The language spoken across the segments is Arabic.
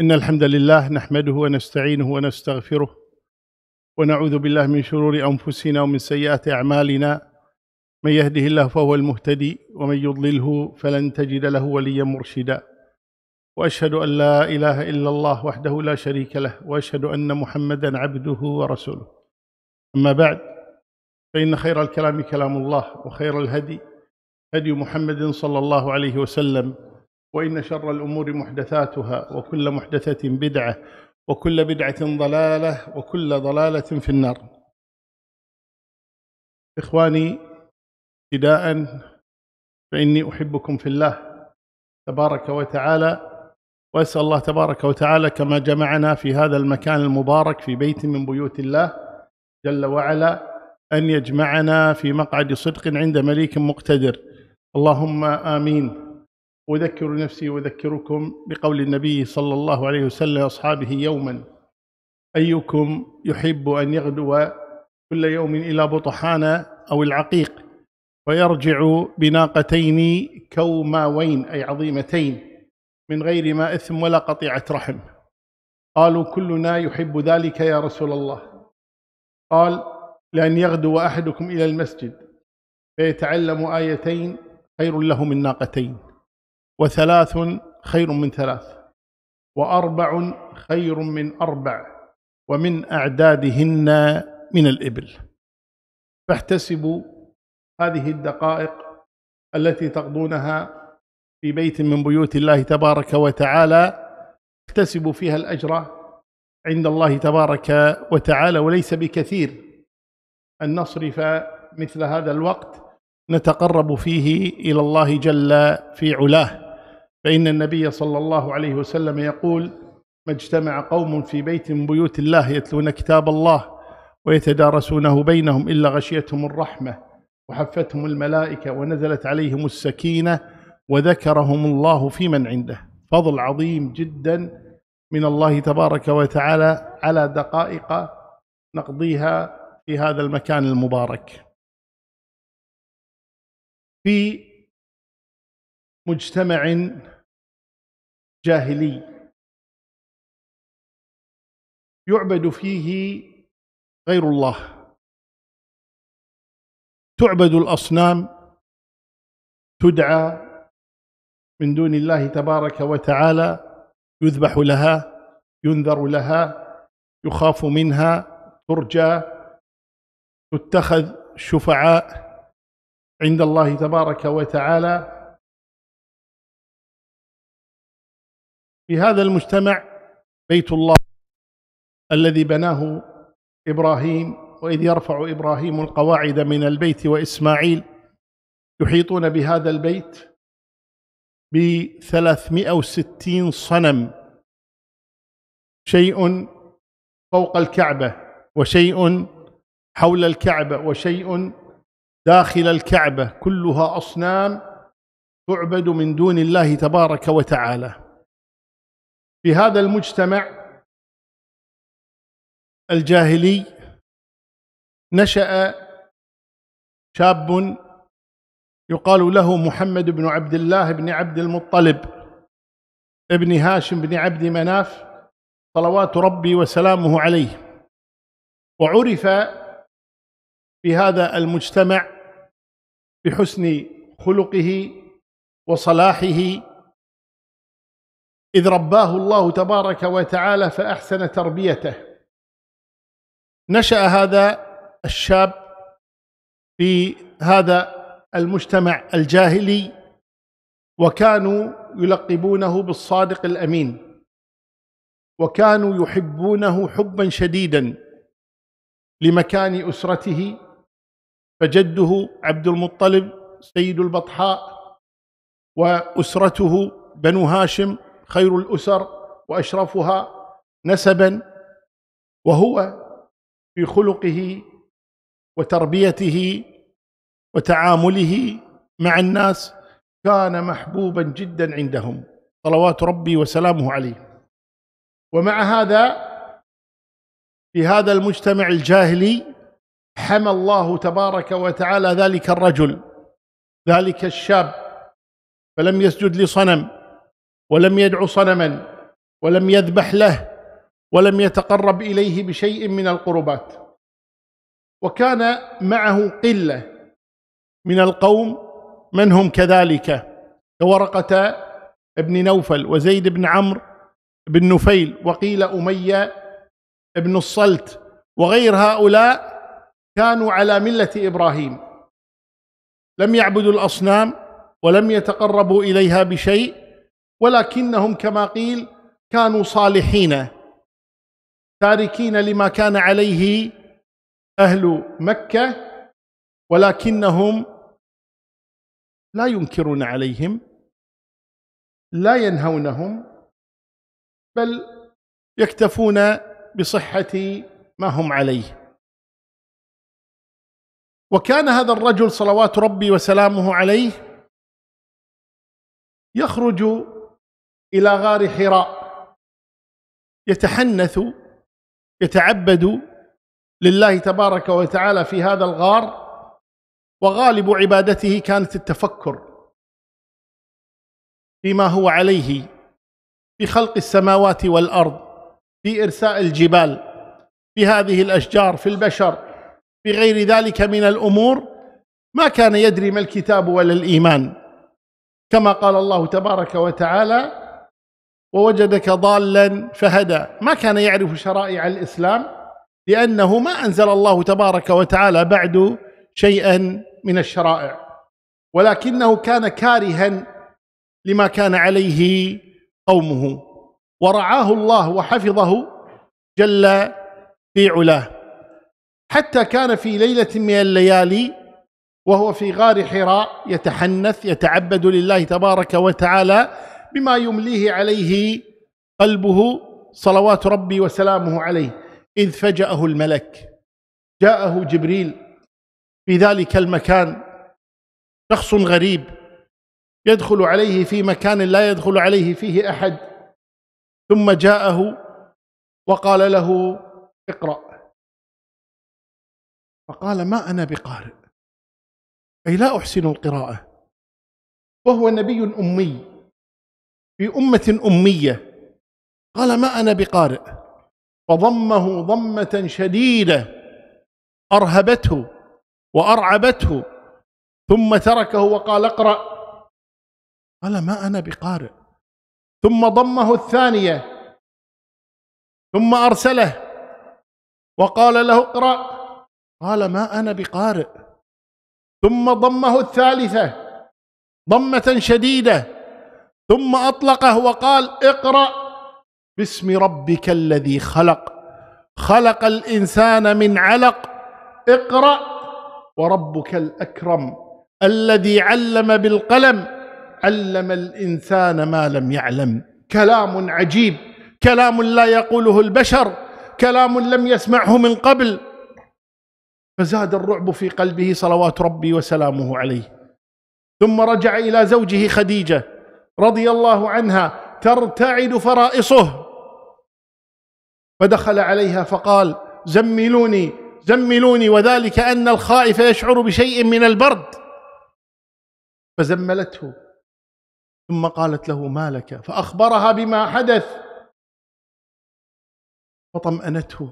إن الحمد لله نحمده ونستعينه ونستغفره ونعوذ بالله من شرور أنفسنا ومن سيئات أعمالنا من يهده الله فهو المهتدي ومن يضلله فلن تجد له وليا مرشدا وأشهد أن لا إله إلا الله وحده لا شريك له وأشهد أن محمدا عبده ورسوله أما بعد فإن خير الكلام كلام الله وخير الهدي هدي محمد صلى الله عليه وسلم وإن شر الأمور محدثاتها وكل محدثة بدعة وكل بدعة ضلالة وكل ضلالة في النار إخواني ابتداء فإني أحبكم في الله تبارك وتعالى وأسأل الله تبارك وتعالى كما جمعنا في هذا المكان المبارك في بيت من بيوت الله جل وعلا أن يجمعنا في مقعد صدق عند مليك مقتدر اللهم آمين أذكر نفسي وأذكركم بقول النبي صلى الله عليه وسلم أصحابه يوما أيكم يحب أن يغدو كل يوم إلى بطحانة أو العقيق ويرجع بناقتين كوماوين أي عظيمتين من غير ما إثم ولا قطيعة رحم قالوا كلنا يحب ذلك يا رسول الله قال لأن يغدو أحدكم إلى المسجد فيتعلم آيتين خير له من ناقتين وثلاث خير من ثلاث وأربع خير من أربع ومن أعدادهن من الإبل فاحتسبوا هذه الدقائق التي تقضونها في بيت من بيوت الله تبارك وتعالى احتسبوا فيها الأجر عند الله تبارك وتعالى وليس بكثير أن نصرف مثل هذا الوقت نتقرب فيه إلى الله جل في علاه فإن النبي صلى الله عليه وسلم يقول ما اجتمع قوم في بيت من بيوت الله يتلون كتاب الله ويتدارسونه بينهم إلا غشيتهم الرحمة وحفتهم الملائكة ونزلت عليهم السكينة وذكرهم الله في من عنده فضل عظيم جدا من الله تبارك وتعالى على دقائق نقضيها في هذا المكان المبارك في مجتمع جاهلي يعبد فيه غير الله تعبد الاصنام تدعى من دون الله تبارك وتعالى يذبح لها ينذر لها يخاف منها ترجى تتخذ شفعاء عند الله تبارك وتعالى في هذا المجتمع بيت الله الذي بناه إبراهيم وإذ يرفع إبراهيم القواعد من البيت وإسماعيل يحيطون بهذا البيت بثلاثمائة وستين صنم شيء فوق الكعبة وشيء حول الكعبة وشيء داخل الكعبة كلها أصنام تعبد من دون الله تبارك وتعالى في هذا المجتمع الجاهلي نشأ شاب يقال له محمد بن عبد الله بن عبد المطلب ابن هاشم بن عبد مناف صلوات ربي وسلامه عليه وعرف في هذا المجتمع بحسن خلقه وصلاحه إذ رباه الله تبارك وتعالى فأحسن تربيته نشأ هذا الشاب في هذا المجتمع الجاهلي وكانوا يلقبونه بالصادق الأمين وكانوا يحبونه حبا شديدا لمكان أسرته فجده عبد المطلب سيد البطحاء وأسرته بنو هاشم خير الأسر وأشرفها نسبا وهو في خلقه وتربيته وتعامله مع الناس كان محبوبا جدا عندهم صلوات ربي وسلامه عليه ومع هذا في هذا المجتمع الجاهلي حمى الله تبارك وتعالى ذلك الرجل ذلك الشاب فلم يسجد لصنم ولم يدعو صنما ولم يذبح له ولم يتقرب إليه بشيء من القربات وكان معه قلة من القوم من هم كذلك كورقة ابن نوفل وزيد بن عمرو بن نفيل وقيل أمية بن الصلت وغير هؤلاء كانوا على ملة إبراهيم لم يعبدوا الأصنام ولم يتقربوا إليها بشيء ولكنهم كما قيل كانوا صالحين تاركين لما كان عليه أهل مكة ولكنهم لا ينكرون عليهم لا ينهونهم بل يكتفون بصحة ما هم عليه وكان هذا الرجل صلوات ربي وسلامه عليه يخرج إلى غار حراء يتحنث يتعبد لله تبارك وتعالى في هذا الغار وغالب عبادته كانت التفكر فيما هو عليه في خلق السماوات والأرض في إرساء الجبال في هذه الأشجار في البشر في غير ذلك من الأمور ما كان يدري ما الكتاب ولا الإيمان كما قال الله تبارك وتعالى ووجدك ضالا فهدى ما كان يعرف شرائع الإسلام لأنه ما أنزل الله تبارك وتعالى بعد شيئا من الشرائع ولكنه كان كارها لما كان عليه قومه ورعاه الله وحفظه جل في علاه حتى كان في ليلة من الليالي وهو في غار حراء يتحنث يتعبد لله تبارك وتعالى بما يمليه عليه قلبه صلوات ربي وسلامه عليه إذ فجأه الملك جاءه جبريل في ذلك المكان شخص غريب يدخل عليه في مكان لا يدخل عليه فيه أحد ثم جاءه وقال له اقرأ فقال ما أنا بقارئ أي لا أحسن القراءة وهو نبي أمي في أمة أمية قال ما أنا بقارئ فضمه ضمة شديدة أرهبته وأرعبته ثم تركه وقال اقرأ قال ما أنا بقارئ ثم ضمه الثانية ثم أرسله وقال له اقرأ قال ما أنا بقارئ ثم ضمه الثالثة ضمة شديدة ثم اطلقه وقال اقرا باسم ربك الذي خلق خلق الانسان من علق اقرا وربك الاكرم الذي علم بالقلم علم الانسان ما لم يعلم كلام عجيب كلام لا يقوله البشر كلام لم يسمعه من قبل فزاد الرعب في قلبه صلوات ربي وسلامه عليه ثم رجع الى زوجه خديجه رضي الله عنها ترتعد فرائصه فدخل عليها فقال زملوني زملوني وذلك أن الخائف يشعر بشيء من البرد فزملته ثم قالت له ما لك فأخبرها بما حدث فطمأنته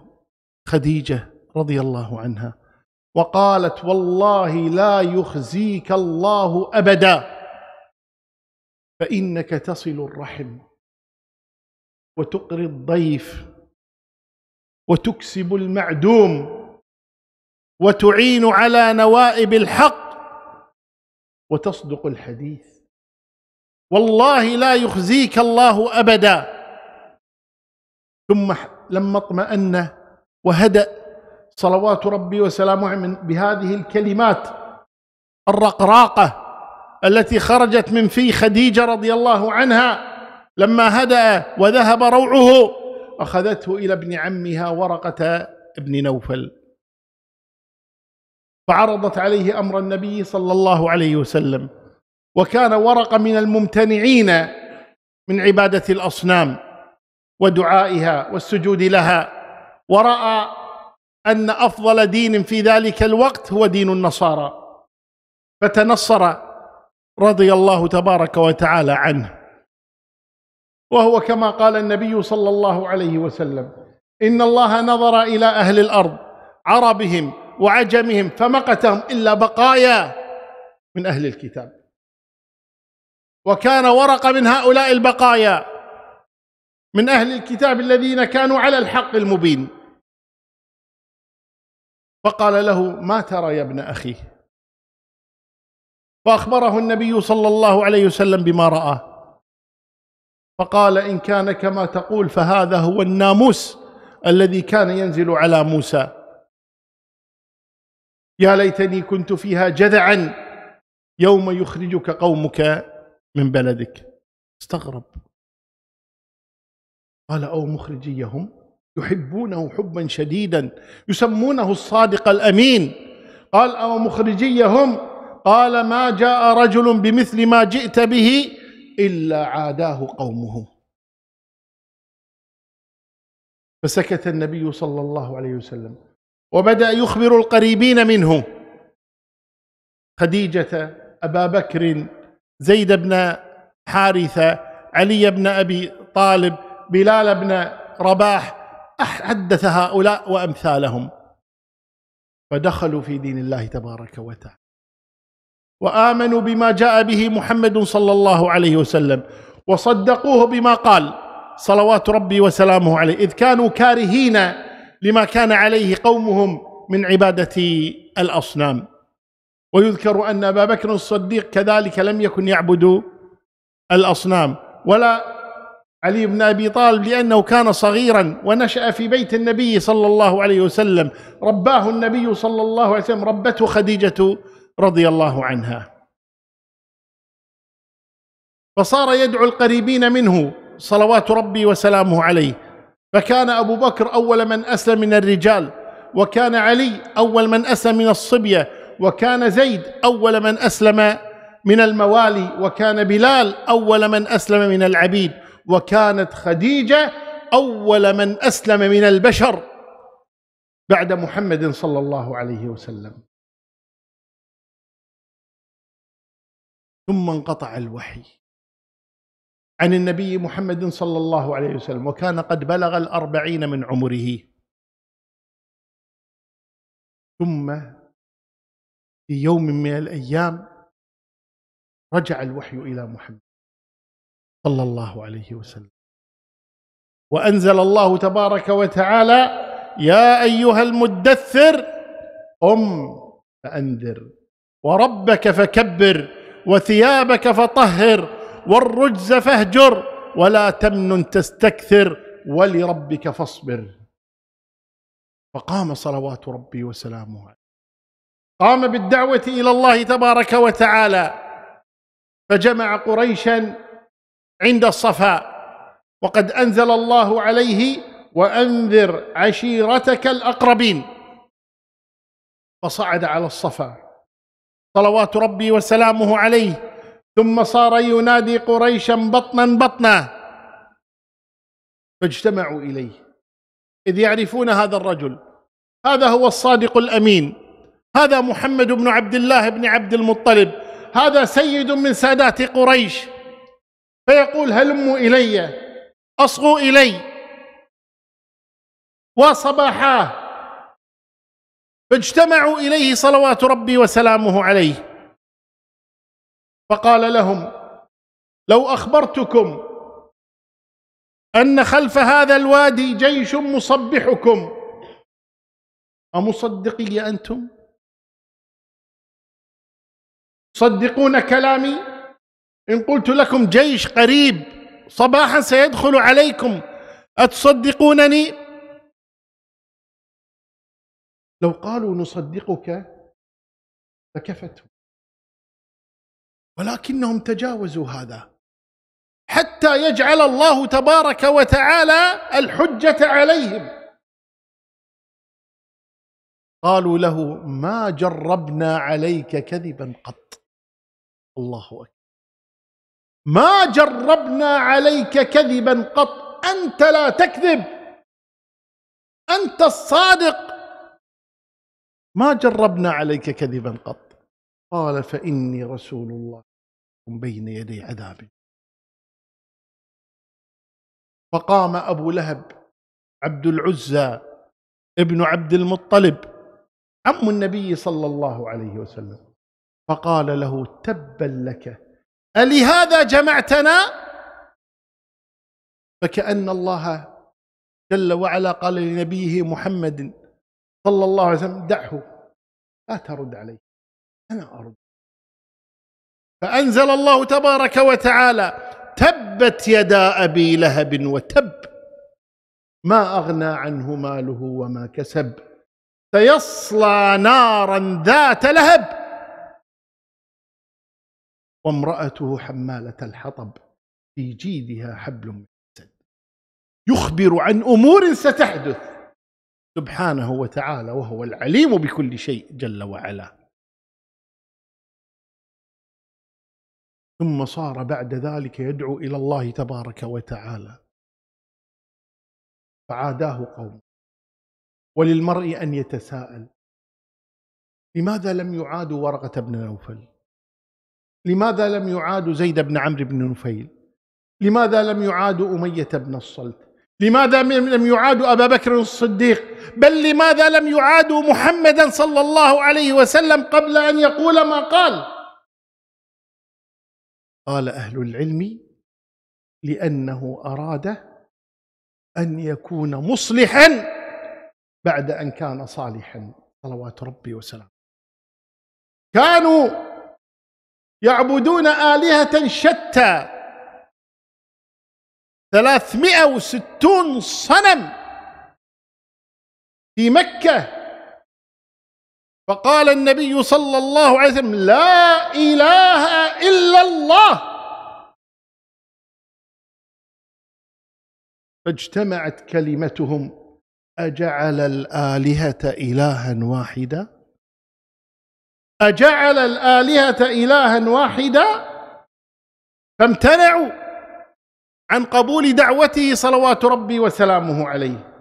خديجة رضي الله عنها وقالت والله لا يخزيك الله أبداً فإنك تصل الرحم وتقري الضيف وتكسب المعدوم وتعين على نوائب الحق وتصدق الحديث والله لا يخزيك الله أبدا ثم لما اطمأن وهدأ صلوات ربي وسلامه بهذه الكلمات الرقراقه التي خرجت من في خديجة رضي الله عنها لما هدأ وذهب روعه أخذته إلى ابن عمها ورقة ابن نوفل فعرضت عليه أمر النبي صلى الله عليه وسلم وكان ورقة من الممتنعين من عبادة الأصنام ودعائها والسجود لها ورأى أن أفضل دين في ذلك الوقت هو دين النصارى فتنصر رضي الله تبارك وتعالى عنه وهو كما قال النبي صلى الله عليه وسلم إن الله نظر إلى أهل الأرض عربهم وعجمهم فمقتهم إلا بقايا من أهل الكتاب وكان ورق من هؤلاء البقايا من أهل الكتاب الذين كانوا على الحق المبين فقال له ما ترى يا ابن أخي فأخبره النبي صلى الله عليه وسلم بما رآه فقال إن كان كما تقول فهذا هو الناموس الذي كان ينزل على موسى يا ليتني كنت فيها جذعا يوم يخرجك قومك من بلدك استغرب قال أو مخرجيهم يحبونه حبا شديدا يسمونه الصادق الأمين قال أو مخرجيهم قال ما جاء رجل بمثل ما جئت به إلا عاداه قومه فسكت النبي صلى الله عليه وسلم وبدأ يخبر القريبين منه خديجة أبا بكر زيد بن حارثة علي بن أبي طالب بلال بن رباح حدث هؤلاء وأمثالهم فدخلوا في دين الله تبارك وتعالى وامنوا بما جاء به محمد صلى الله عليه وسلم وصدقوه بما قال صلوات ربي وسلامه عليه اذ كانوا كارهين لما كان عليه قومهم من عباده الاصنام ويذكر ان ابا بكر الصديق كذلك لم يكن يعبد الاصنام ولا علي بن ابي طالب لانه كان صغيرا ونشا في بيت النبي صلى الله عليه وسلم رباه النبي صلى الله عليه وسلم ربته خديجه رضي الله عنها فصار يدعو القريبين منه صلوات ربي وسلامه عليه فكان أبو بكر أول من أسلم من الرجال وكان علي أول من أسلم من الصبية وكان زيد أول من أسلم من الموالي وكان بلال أول من أسلم من العبيد وكانت خديجة أول من أسلم من البشر بعد محمد صلى الله عليه وسلم ثم انقطع الوحي عن النبي محمد صلى الله عليه وسلم وكان قد بلغ الأربعين من عمره ثم في يوم من الأيام رجع الوحي إلى محمد صلى الله عليه وسلم وأنزل الله تبارك وتعالى يا أيها المدثر قم فأنذر وربك فكبر وثيابك فطهر والرجز فاهجر ولا تمن تستكثر ولربك فاصبر فقام صلوات ربي وسلامه عليه قام بالدعوة إلى الله تبارك وتعالى فجمع قريشا عند الصفاء وقد أنزل الله عليه وأنذر عشيرتك الأقربين فصعد على الصفا صلوات ربي وسلامه عليه ثم صار ينادي قريشا بطنا بطنا فاجتمعوا اليه اذ يعرفون هذا الرجل هذا هو الصادق الامين هذا محمد بن عبد الله بن عبد المطلب هذا سيد من سادات قريش فيقول هلموا الي اصغوا الي وصباحاه فاجتمعوا إليه صلوات ربي وسلامه عليه فقال لهم لو أخبرتكم أن خلف هذا الوادي جيش مصبحكم أمصدقي أنتم؟ صدقون كلامي إن قلت لكم جيش قريب صباحا سيدخل عليكم أتصدقونني؟ لو قالوا نصدقك لكفتهم ولكنهم تجاوزوا هذا حتى يجعل الله تبارك وتعالى الحجة عليهم قالوا له ما جربنا عليك كذبا قط الله أكبر ما جربنا عليك كذبا قط أنت لا تكذب أنت الصادق ما جربنا عليك كذبا قط قال فإني رسول الله بين يدي عذاب فقام أبو لهب عبد العزى ابن عبد المطلب عم النبي صلى الله عليه وسلم فقال له تبا لك ألهذا جمعتنا فكأن الله جل وعلا قال لنبيه محمد صلى الله عليه وسلم دعه لا ترد عليه أنا أرد فأنزل الله تبارك وتعالى تبت يدا أبي لهب وتب ما أغنى عنه ماله وما كسب سيصلى نارا ذات لهب وامرأته حمالة الحطب في جيدها حبل من مسد يخبر عن أمور ستحدث سبحانه وتعالى وهو العليم بكل شيء جل وعلا ثم صار بعد ذلك يدعو الى الله تبارك وتعالى فعاداه قوم وللمرء ان يتساءل لماذا لم يعادوا ورقه بن نوفل لماذا لم يعادوا زيد بن عمرو بن نفيل لماذا لم يعادوا اميه بن الصلت لماذا لم يعادوا أبا بكر الصديق بل لماذا لم يعادوا محمدا صلى الله عليه وسلم قبل أن يقول ما قال قال أهل العلم لأنه أراد أن يكون مصلحا بعد أن كان صالحا صلوات ربي وسلامه كانوا يعبدون آلهة شتى 360 صنم في مكة فقال النبي صلى الله عليه وسلم لا إله إلا الله فاجتمعت كلمتهم أجعل الآلهة إلها واحدا أجعل الآلهة إلها واحدا فامتنعوا عن قبول دعوته صلوات ربي وسلامه عليه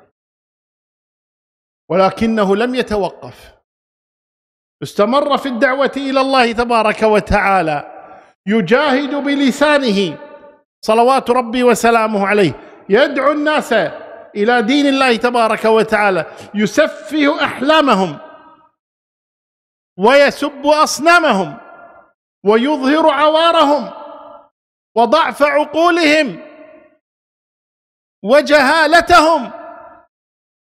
ولكنه لم يتوقف استمر في الدعوة إلى الله تبارك وتعالى يجاهد بلسانه صلوات ربي وسلامه عليه يدعو الناس إلى دين الله تبارك وتعالى يسفه أحلامهم ويسب أصنامهم ويظهر عوارهم وضعف عقولهم وجهالتهم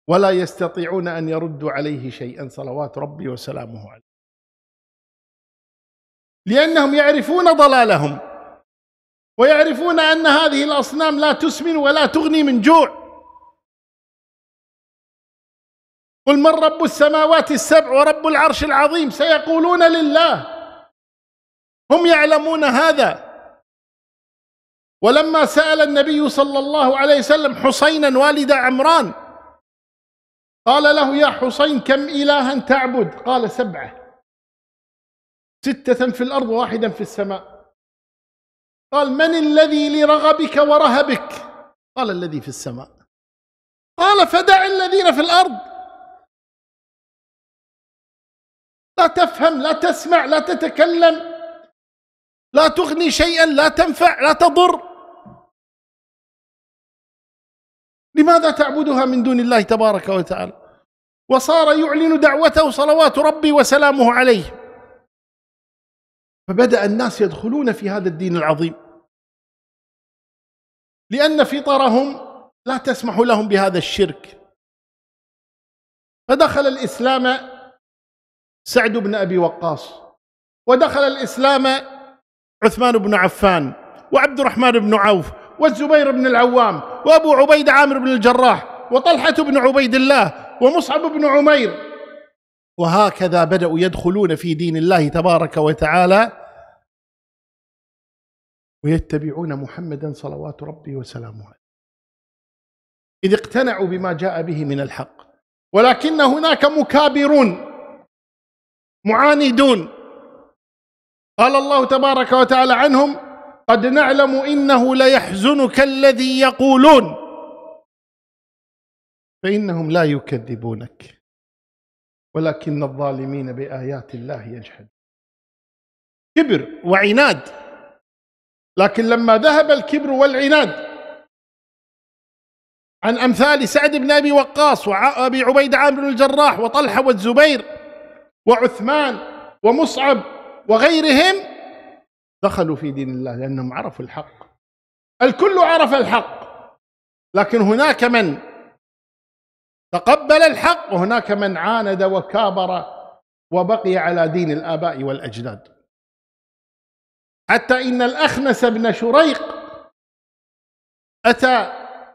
ولا يستطيعون ان يردوا عليه شيئا صلوات ربي وسلامه عليه لانهم يعرفون ضلالهم ويعرفون ان هذه الاصنام لا تسمن ولا تغني من جوع قل من رب السماوات السبع ورب العرش العظيم سيقولون لله هم يعلمون هذا ولما سأل النبي صلى الله عليه وسلم حسينا والد عمران قال له يا حسين كم إلها تعبد قال سبعة ستة في الأرض واحدا في السماء قال من الذي لرغبك ورهبك قال الذي في السماء قال فدع الذين في الأرض لا تفهم لا تسمع لا تتكلم لا تغني شيئا لا تنفع لا تضر لماذا تعبدها من دون الله تبارك وتعالى وصار يعلن دعوته صلوات ربي وسلامه عليه فبدأ الناس يدخلون في هذا الدين العظيم لأن فطرهم لا تسمح لهم بهذا الشرك فدخل الإسلام سعد بن أبي وقاص ودخل الإسلام عثمان بن عفان وعبد الرحمن بن عوف والزبير بن العوام وأبو عبيد عامر بن الجراح وطلحة بن عبيد الله ومصعب بن عمير وهكذا بدأوا يدخلون في دين الله تبارك وتعالى ويتبعون محمدا صلوات ربي وسلامه عليه إذ اقتنعوا بما جاء به من الحق ولكن هناك مكابرون معاندون قال الله تبارك وتعالى عنهم قد نعلم انه ليحزنك الذي يقولون فانهم لا يكذبونك ولكن الظالمين بايات الله يجحد كبر وعناد لكن لما ذهب الكبر والعناد عن امثال سعد بن ابي وقاص وابي عبيد عامر الجراح وطلحه والزبير وعثمان ومصعب وغيرهم دخلوا في دين الله لأنهم عرفوا الحق الكل عرف الحق لكن هناك من تقبل الحق وهناك من عاند وكابر وبقي على دين الآباء والأجداد حتى إن الأخنس بن شريق أتى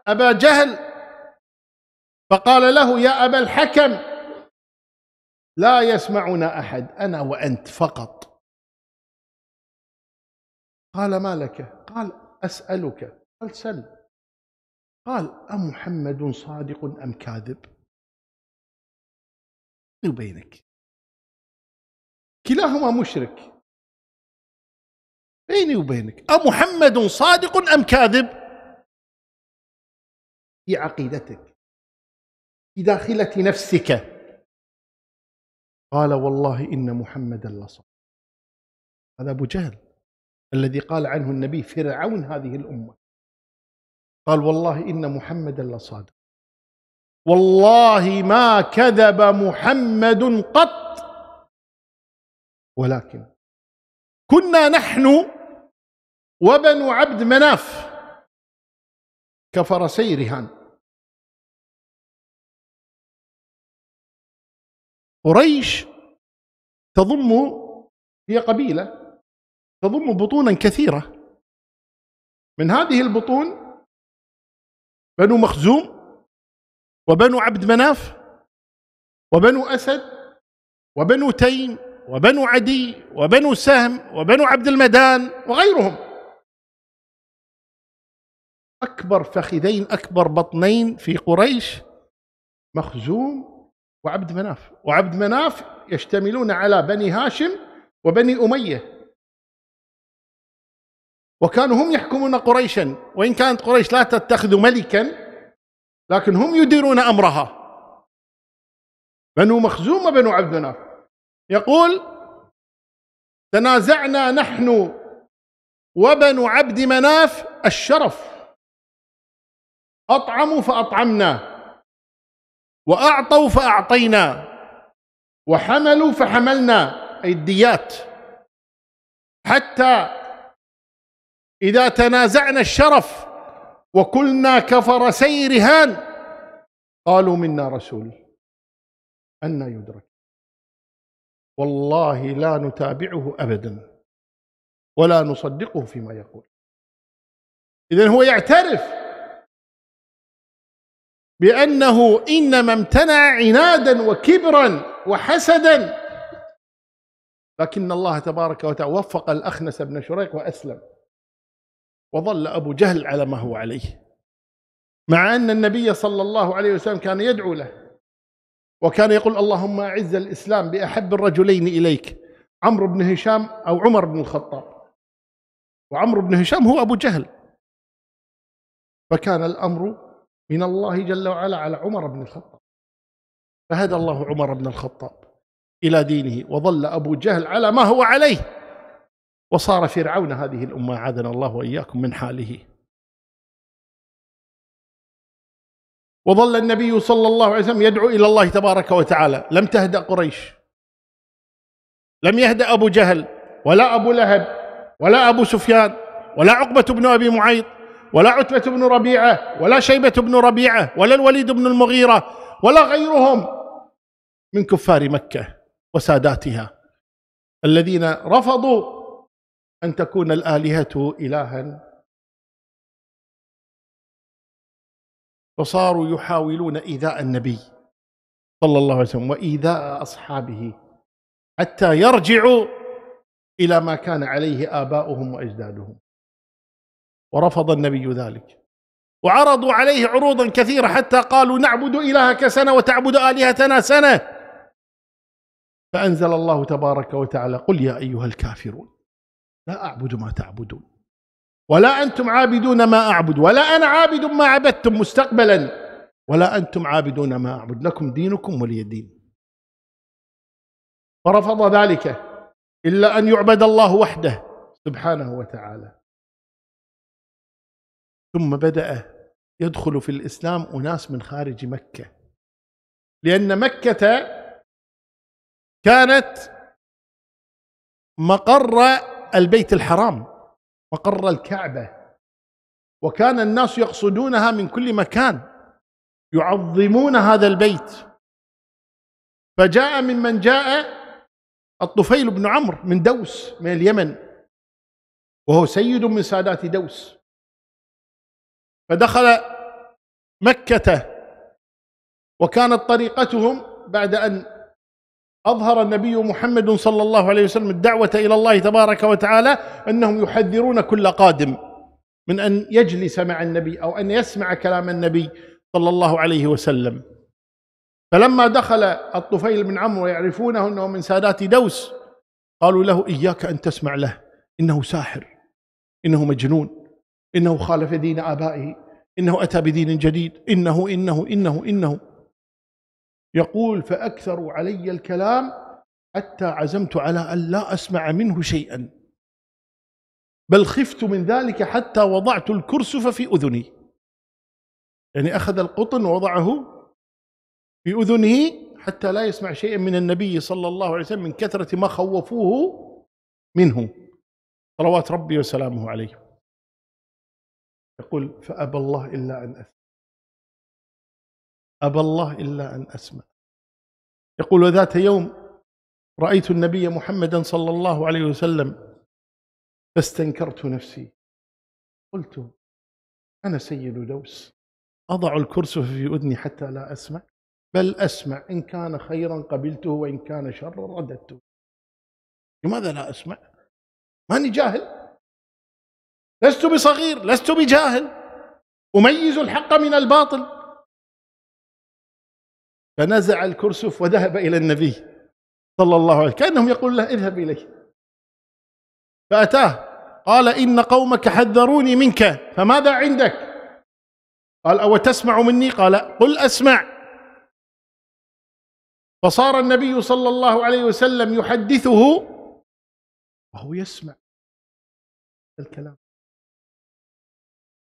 أبا جهل فقال له يا أبا الحكم لا يسمعنا أحد أنا وأنت فقط قال ما لك قال أسألك قال سل قال أمحمد صادق أم كاذب وبينك كلاهما مشرك بيني وبينك أمحمد صادق أم كاذب في عقيدتك في داخلة نفسك قال والله إن محمدا لصادق هذا أبو جهل الذي قال عنه النبي فرعون هذه الأمة قال والله إن محمدا لصادق والله ما كذب محمد قط ولكن كنا نحن وبنو عبد مناف كفرسي رهان قريش تضم هي قبيله تضم بطونا كثيرة من هذه البطون بنو مخزوم وبنو عبد مناف وبنو أسد وبنو تيم وبنو عدي وبنو سهم وبنو عبد المدان وغيرهم أكبر فخذين أكبر بطنين في قريش مخزوم وعبد مناف وعبد مناف يشتملون على بني هاشم وبني أمية وكانوا هم يحكمون قريشا وإن كانت قريش لا تتخذ ملكا لكن هم يديرون أمرها بنو مخزوم وبنو عبد مناف يقول تنازعنا نحن وبنو عبد مناف الشرف أطعموا فأطعمنا وأعطوا فأعطينا وحملوا فحملنا أي الديات حتى إذا تنازعنا الشرف وكلنا كفرسي رهان قالوا منا رسول أن يدرك والله لا نتابعه أبدا ولا نصدقه فيما يقول إذن هو يعترف بأنه إنما امتنع عنادا وكبرا وحسدا لكن الله تبارك وتعالى وفق الأخنس بن شريق وأسلم وظل أبو جهل على ما هو عليه مع أن النبي صلى الله عليه وسلم كان يدعو له وكان يقول اللهم أعز الإسلام بأحب الرجلين إليك عمرو بن هشام أو عمر بن الخطاب وعمرو بن هشام هو أبو جهل فكان الأمر من الله جل وعلا على عمر بن الخطاب فهدى الله عمر بن الخطاب إلى دينه وظل أبو جهل على ما هو عليه وصار فرعون هذه الأمة عادنا الله وإياكم من حاله وظل النبي صلى الله عليه وسلم يدعو إلى الله تبارك وتعالى لم تهدأ قريش لم يهدأ أبو جهل ولا أبو لهب ولا أبو سفيان ولا عقبة بن أبي معيط ولا عتبة بن ربيعة ولا شيبة بن ربيعة ولا الوليد بن المغيرة ولا غيرهم من كفار مكة وساداتها الذين رفضوا أن تكون الآلهة إلها فصاروا يحاولون إيذاء النبي صلى الله عليه وسلم وإيذاء أصحابه حتى يرجعوا إلى ما كان عليه آباؤهم وأجدادهم ورفض النبي ذلك وعرضوا عليه عروضا كثيرة حتى قالوا نعبد إلهك سنة وتعبد آلهتنا سنة فأنزل الله تبارك وتعالى قل يا أيها الكافرون لا أعبد ما تعبدون ولا أنتم عابدون ما أعبد ولا أنا عابد ما عبدتم مستقبلا ولا أنتم عابدون ما أعبد لكم دينكم ولي الدين فرفض ذلك إلا أن يعبد الله وحده سبحانه وتعالى ثم بدأ يدخل في الإسلام أناس من خارج مكة لأن مكة كانت مقر البيت الحرام مقر الكعبة وكان الناس يقصدونها من كل مكان يعظمون هذا البيت فجاء من من جاء الطفيل بن عمرو من دوس من اليمن وهو سيد من سادات دوس فدخل مكة وكانت طريقتهم بعد أن أظهر النبي محمد صلى الله عليه وسلم الدعوة إلى الله تبارك وتعالى أنهم يحذرون كل قادم من أن يجلس مع النبي أو أن يسمع كلام النبي صلى الله عليه وسلم فلما دخل الطفيل بن عمرو يعرفونه أنه من سادات دوس قالوا له إياك أن تسمع له إنه ساحر إنه مجنون إنه خالف دين آبائه إنه أتى بدين جديد إنه إنه إنه إنه, إنه يقول فأكثروا علي الكلام حتى عزمت على أن لا أسمع منه شيئا بل خفت من ذلك حتى وضعت الكرسف في أذني يعني أخذ القطن ووضعه في أذنه حتى لا يسمع شيئا من النبي صلى الله عليه وسلم من كثرة ما خوفوه منه صلوات ربي وسلامه عليه يقول فأبى الله إلا أن أثبت أبى الله إلا أن أسمع يقول وذات يوم رأيت النبي محمدا صلى الله عليه وسلم فاستنكرت نفسي قلت أنا سيد دوس أضع الكرسي في أذني حتى لا أسمع بل أسمع إن كان خيرا قبلته وإن كان شرا رددته لماذا لا أسمع ماني جاهل لست بصغير لست بجاهل أميز الحق من الباطل فنزع الكرسف وذهب إلى النبي صلى الله عليه وسلم كأنهم يقول له اذهب إليه فأتاه قال إن قومك حذروني منك فماذا عندك قال أو تسمع مني قال قل أسمع فصار النبي صلى الله عليه وسلم يحدثه وهو يسمع الكلام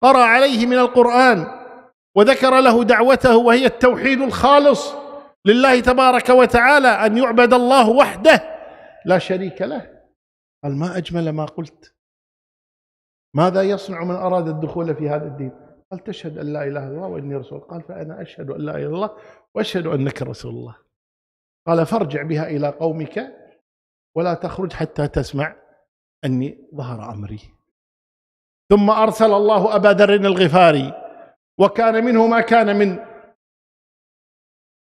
قرأ عليه من القرآن وذكر له دعوته وهي التوحيد الخالص لله تبارك وتعالى أن يعبد الله وحده لا شريك له قال ما أجمل ما قلت ماذا يصنع من أراد الدخول في هذا الدين قال تشهد أن لا إله إلا الله وإني رسول قال فأنا أشهد أن لا إله إلا الله وأشهد أنك رسول الله قال فارجع بها إلى قومك ولا تخرج حتى تسمع أني ظهر أمري ثم أرسل الله أبا ذر الغفاري وكان منه ما كان من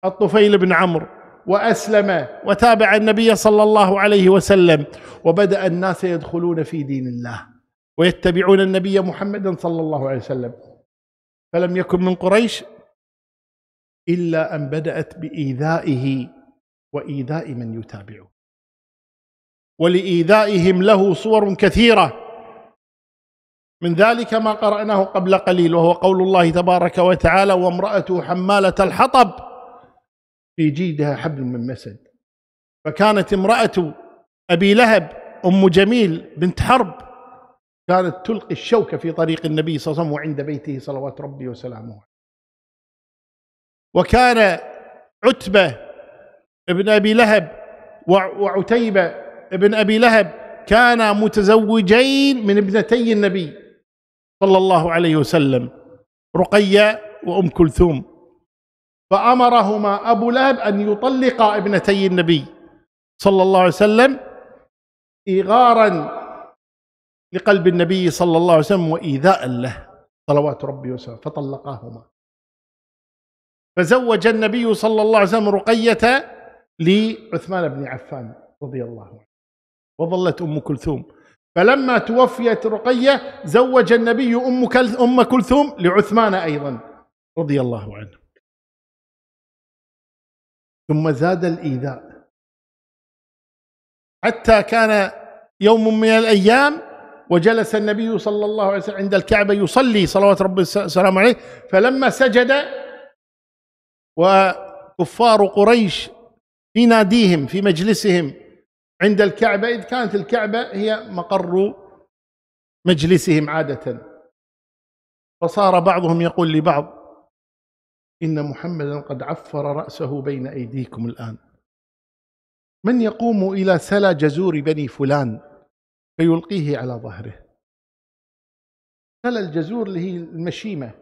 الطفيل بن عمرو وأسلم وتابع النبي صلى الله عليه وسلم وبدأ الناس يدخلون في دين الله ويتبعون النبي محمدا صلى الله عليه وسلم فلم يكن من قريش إلا أن بدأت بإيذائه وإيذاء من يتابعه ولإيذائهم له صور كثيرة من ذلك ما قرأناه قبل قليل وهو قول الله تبارك وتعالى وامرأته حمالة الحطب في جيدها حبل من مسد فكانت امرأة أبي لهب أم جميل بنت حرب كانت تلقي الشوكة في طريق النبي صلى الله عليه وسلم وعند بيته صلوات ربي وسلامه وكان عتبة ابن أبي لهب وعتيبة ابن أبي لهب كانا متزوجين من ابنتي النبي صلى الله عليه وسلم رقية وأم كلثوم فأمرهما أبو لهب أن يطلقا ابنتي النبي صلى الله عليه وسلم إغارا لقلب النبي صلى الله عليه وسلم وإيذاء له صلوات ربي وسلامه فطلقاهما فزوج النبي صلى الله عليه وسلم رقية لعثمان بن عفان رضي الله عنه وظلت أم كلثوم فلما توفيت رقية زوج النبي أم, أم كلثوم لعثمان أيضا رضي الله عنه ثم زاد الإيذاء حتى كان يوم من الأيام وجلس النبي صلى الله عليه وسلم عند الكعبة يصلي صلوات ربي السلام عليه فلما سجد وكفار قريش في ناديهم في مجلسهم عند الكعبة إذ كانت الكعبة هي مقر مجلسهم عادة فصار بعضهم يقول لبعض إن محمدا قد عفر رأسه بين أيديكم الآن من يقوم إلى سلا جزور بني فلان فيلقيه على ظهره سلا الجزور اللي هي المشيمة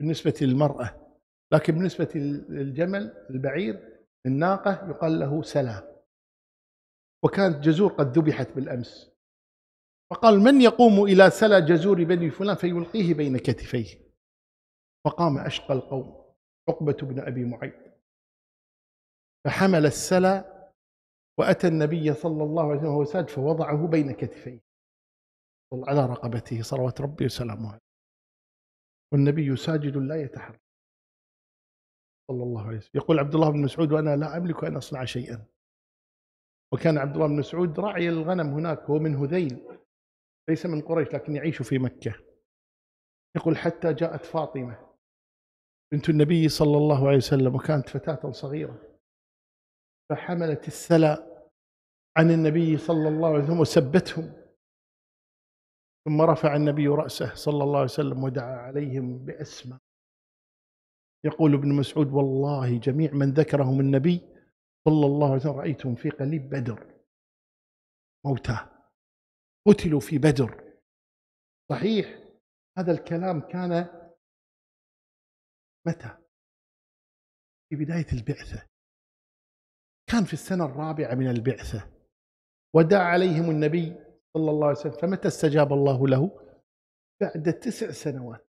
بالنسبة للمرأة لكن بالنسبة للجمل البعير الناقة يقال له سلام وكانت جزور قد ذبحت بالأمس فقال من يقوم إلى سلا جزور بني فلان فيلقيه بين كتفيه فقام أشقى القوم عقبة بن أبي معيط فحمل السلا وأتى النبي صلى الله عليه وسلم وهو ساد فوضعه بين كتفيه على رقبته صلوات ربي وسلامه عليه والنبي ساجد لا يتحرك صلى الله عليه وسلم يقول عبد الله بن مسعود وأنا لا أملك أن أصنع شيئا وكان عبد الله بن مسعود راعي الغنم هناك هو من هذيل ليس من قريش لكن يعيش في مكة يقول حتى جاءت فاطمة بنت النبي صلى الله عليه وسلم وكانت فتاة صغيرة فحملت السلا عن النبي صلى الله عليه وسلم وسبتهم ثم رفع النبي رأسه صلى الله عليه وسلم ودعا عليهم بأسمى يقول ابن مسعود والله جميع من ذكرهم النبي صلى الله عليه وسلم رأيتهم في قليب بدر موتاه قتلوا في بدر صحيح هذا الكلام كان متى في بداية البعثة كان في السنة الرابعة من البعثة ودعا عليهم النبي صلى الله عليه وسلم فمتى استجاب الله له بعد تسع سنوات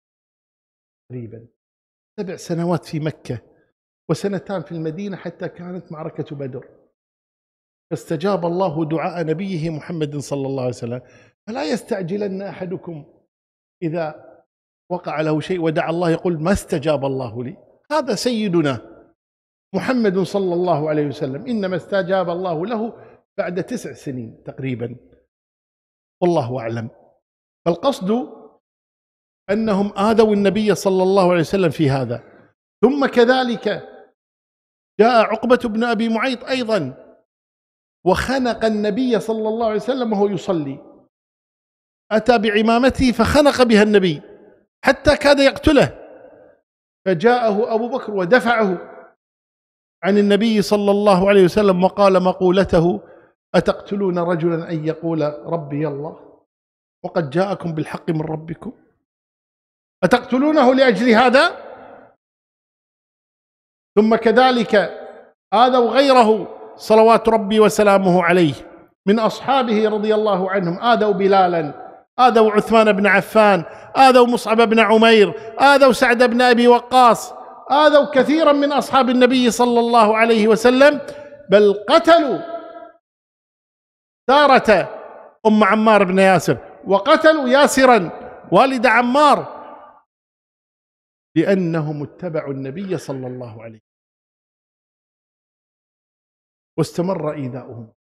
تقريبا سبع سنوات في مكة وسنتان في المدينة حتى كانت معركة بدر فاستجاب الله دعاء نبيه محمد صلى الله عليه وسلم فلا يستعجلن أحدكم إذا وقع له شيء ودعا الله يقول ما استجاب الله لي هذا سيدنا محمد صلى الله عليه وسلم إنما استجاب الله له بعد تسع سنين تقريبا والله أعلم فالقصد أنهم آذوا النبي صلى الله عليه وسلم في هذا ثم كذلك جاء عقبة بن أبي معيط أيضا وخنق النبي صلى الله عليه وسلم وهو يصلي أتى بعمامته فخنق بها النبي حتى كاد يقتله فجاءه أبو بكر ودفعه عن النبي صلى الله عليه وسلم وقال مقولته أتقتلون رجلا أن يقول ربي الله وقد جاءكم بالحق من ربكم أتقتلونه لأجل هذا؟ ثم كذلك هذا وغيره صلوات ربي وسلامه عليه من أصحابه رضي الله عنهم آذوا بلالا آذوا عثمان بن عفان آذوا مصعب بن عمير آذوا سعد بن أبي وقاص آذوا كثيرا من أصحاب النبي صلى الله عليه وسلم بل قتلوا سارة أم عمار بن ياسر وقتلوا ياسرا والد عمار لأنهم اتبعوا النبي صلى الله عليه وسلم واستمر إيذاؤهم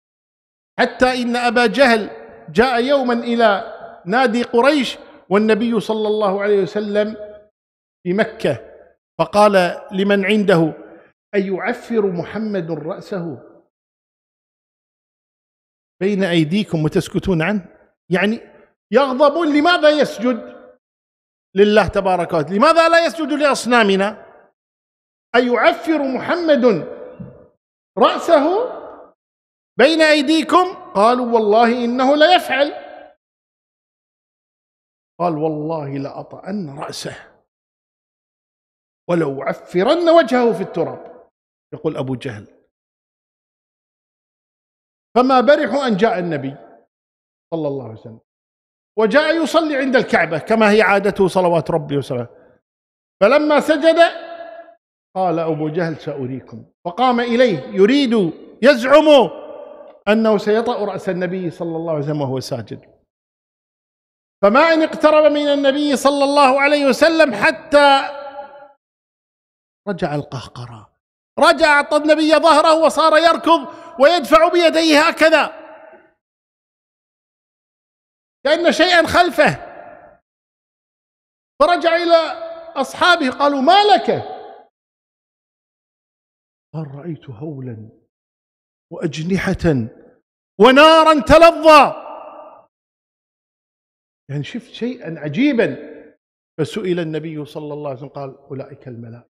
حتى إن أبا جهل جاء يوما إلى نادي قريش والنبي صلى الله عليه وسلم في مكة فقال لمن عنده أيعفر محمد رأسه بين أيديكم وتسكتون عنه يعني يغضبون لماذا يسجد لله تبارك وتعالى لماذا لا يسجد لأصنامنا أي يعفر محمد رأسه بين أيديكم قالوا والله إنه ليفعل قال والله لأطأن رأسه ولو عفرن وجهه في التراب يقول أبو جهل فما برحوا أن جاء النبي صلى الله عليه وسلم وجاء يصلي عند الكعبة كما هي عادته صلوات ربي وسلامه فلما سجد قال أبو جهل سأريكم فقام إليه يريد يزعم أنه سيطأ رأس النبي صلى الله عليه وسلم وهو ساجد فما إن اقترب من النبي صلى الله عليه وسلم حتى رجع القهقرة رجع النبي ظهره وصار يركض ويدفع بيديه هكذا كأن شيئا خلفه فرجع إلى أصحابه قالوا ما لك قال رأيت هولا وأجنحة ونارا تلظى يعني شفت شيئا عجيبا فسئل النبي صلى الله عليه وسلم قال أولئك الملائكة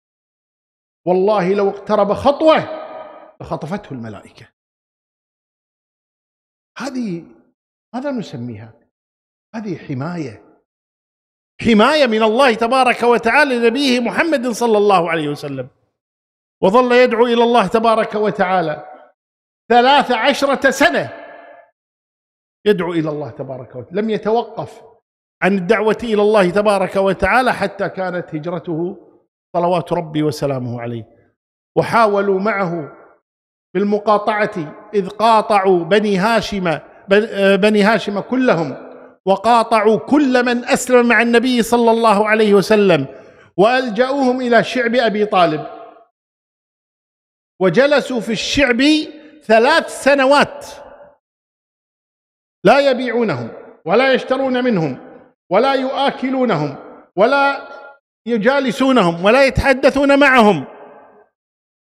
والله لو اقترب خطوة لخطفته الملائكة هذه ماذا نسميها هذه حماية حماية من الله تبارك وتعالى لنبيه محمد صلى الله عليه وسلم وظل يدعو إلى الله تبارك وتعالى ثلاث عشرة سنة يدعو إلى الله تبارك وتعالى لم يتوقف عن الدعوة إلى الله تبارك وتعالى حتى كانت هجرته صلوات ربي وسلامه عليه وحاولوا معه بالمقاطعة إذ قاطعوا بني هاشم بني هاشم كلهم وقاطعوا كل من أسلم مع النبي صلى الله عليه وسلم وألجأوهم إلى شعب أبي طالب وجلسوا في الشعب ثلاث سنوات لا يبيعونهم ولا يشترون منهم ولا يؤكلونهم ولا يجالسونهم ولا يتحدثون معهم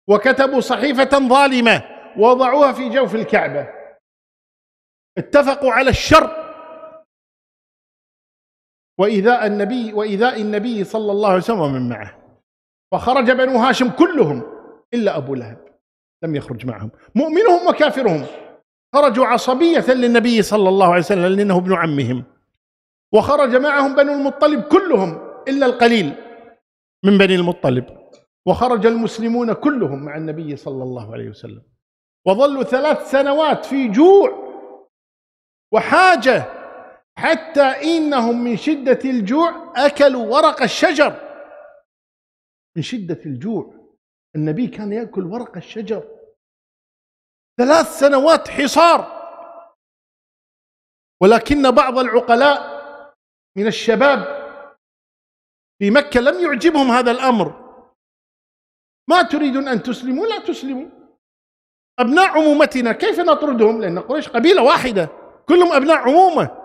وكتبوا صحيفة ظالمة ووضعوها في جوف الكعبة اتفقوا على الشر وإيذاء النبي وإيذاء النبي صلى الله عليه وسلم ومن معه فخرج بنو هاشم كلهم إلا أبو لهب لم يخرج معهم مؤمنهم وكافرهم خرجوا عصبية للنبي صلى الله عليه وسلم لأنه ابن عمهم وخرج معهم بنو المطلب كلهم إلا القليل من بني المطلب وخرج المسلمون كلهم مع النبي صلى الله عليه وسلم وظلوا ثلاث سنوات في جوع وحاجة حتى إنهم من شدة الجوع أكلوا ورق الشجر من شدة الجوع النبي كان يأكل ورق الشجر ثلاث سنوات حصار ولكن بعض العقلاء من الشباب في مكة لم يعجبهم هذا الأمر ما تريدون أن تسلموا لا تسلموا أبناء عمومتنا كيف نطردهم لأن قريش قبيلة واحدة كلهم أبناء عمومة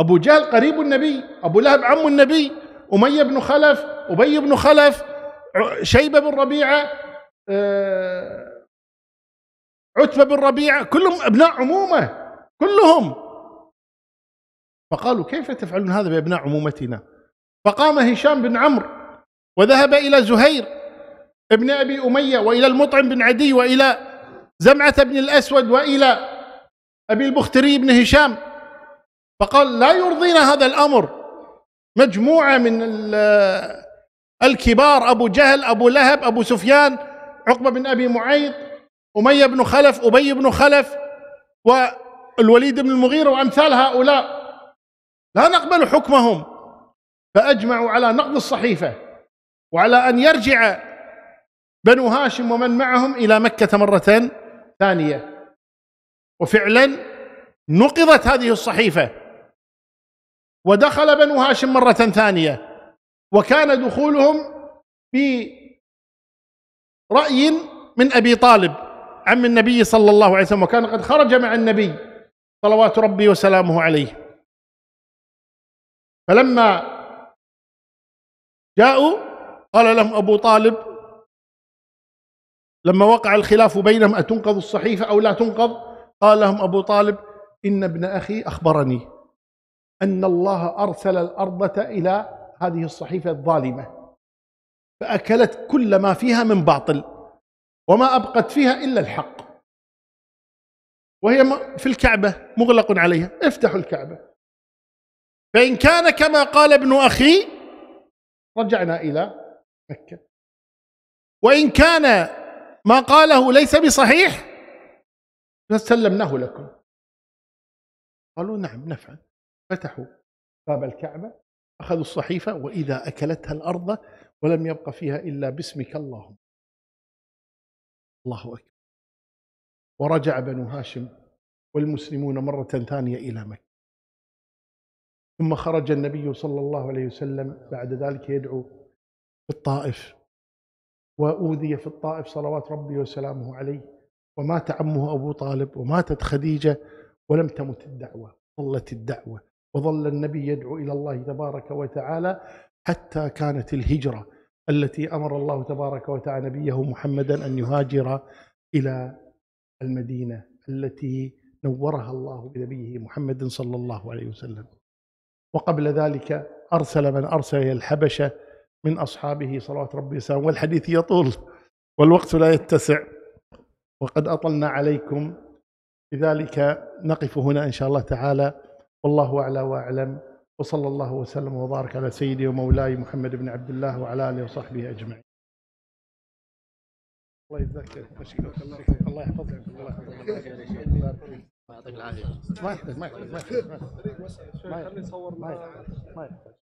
أبو جهل قريب النبي أبو لهب عم النبي أمية بن خلف أبي بن خلف شيبة بن ربيعة آه، عتبة بن ربيعة كلهم أبناء عمومة كلهم فقالوا كيف تفعلون هذا بأبناء عمومتنا فقام هشام بن عمرو وذهب إلى زهير ابن أبي أمية وإلى المطعم بن عدي وإلى زمعة بن الأسود وإلى أبي البختري بن هشام فقال لا يرضينا هذا الامر مجموعه من الكبار ابو جهل ابو لهب ابو سفيان عقبه بن ابي معيط اميه بن خلف ابي بن خلف والوليد بن المغيره وامثال هؤلاء لا نقبل حكمهم فاجمعوا على نقض الصحيفه وعلى ان يرجع بنو هاشم ومن معهم الى مكه مره ثانيه وفعلا نقضت هذه الصحيفه ودخل بنو هاشم مرة ثانية وكان دخولهم برأي من أبي طالب عم النبي صلى الله عليه وسلم وكان قد خرج مع النبي صلوات ربي وسلامه عليه فلما جاءوا قال لهم أبو طالب لما وقع الخلاف بينهم أتنقض الصحيفة أو لا تنقض قال لهم أبو طالب إن ابن أخي أخبرني أن الله أرسل الأرض إلى هذه الصحيفة الظالمة فأكلت كل ما فيها من باطل وما أبقت فيها إلا الحق وهي في الكعبة مغلق عليها افتحوا الكعبة فإن كان كما قال ابن أخي رجعنا إلى مكة وإن كان ما قاله ليس بصحيح فسلمناه لكم قالوا نعم نفعل فتحوا باب الكعبة أخذوا الصحيفة وإذا أكلتها الأرض ولم يبق فيها إلا باسمك اللهم الله أكبر ورجع بنو هاشم والمسلمون مرة ثانية إلى مكة ثم خرج النبي صلى الله عليه وسلم بعد ذلك يدعو في الطائف وأوذي في الطائف صلوات ربي وسلامه عليه ومات عمه أبو طالب وماتت خديجة ولم تمت الدعوة ظلت الدعوة وظل النبي يدعو إلى الله تبارك وتعالى حتى كانت الهجرة التي أمر الله تبارك وتعالى نبيه محمدا أن يهاجر إلى المدينة التي نورها الله بنبيه محمد صلى الله عليه وسلم وقبل ذلك أرسل من أرسل إلى الحبشة من أصحابه صلوات ربي وسلامه والحديث يطول والوقت لا يتسع وقد أطلنا عليكم لذلك نقف هنا إن شاء الله تعالى والله أعلى وأعلم وصلى الله وسلم وبارك على سيدي ومولاي محمد بن عبد الله وعلى آله وصحبه أجمعين الله يجزاك الله يحفظك الله يحفظك ما يحتاج ما يحتاج ما يحتاج ما يحتاج ما يحتاج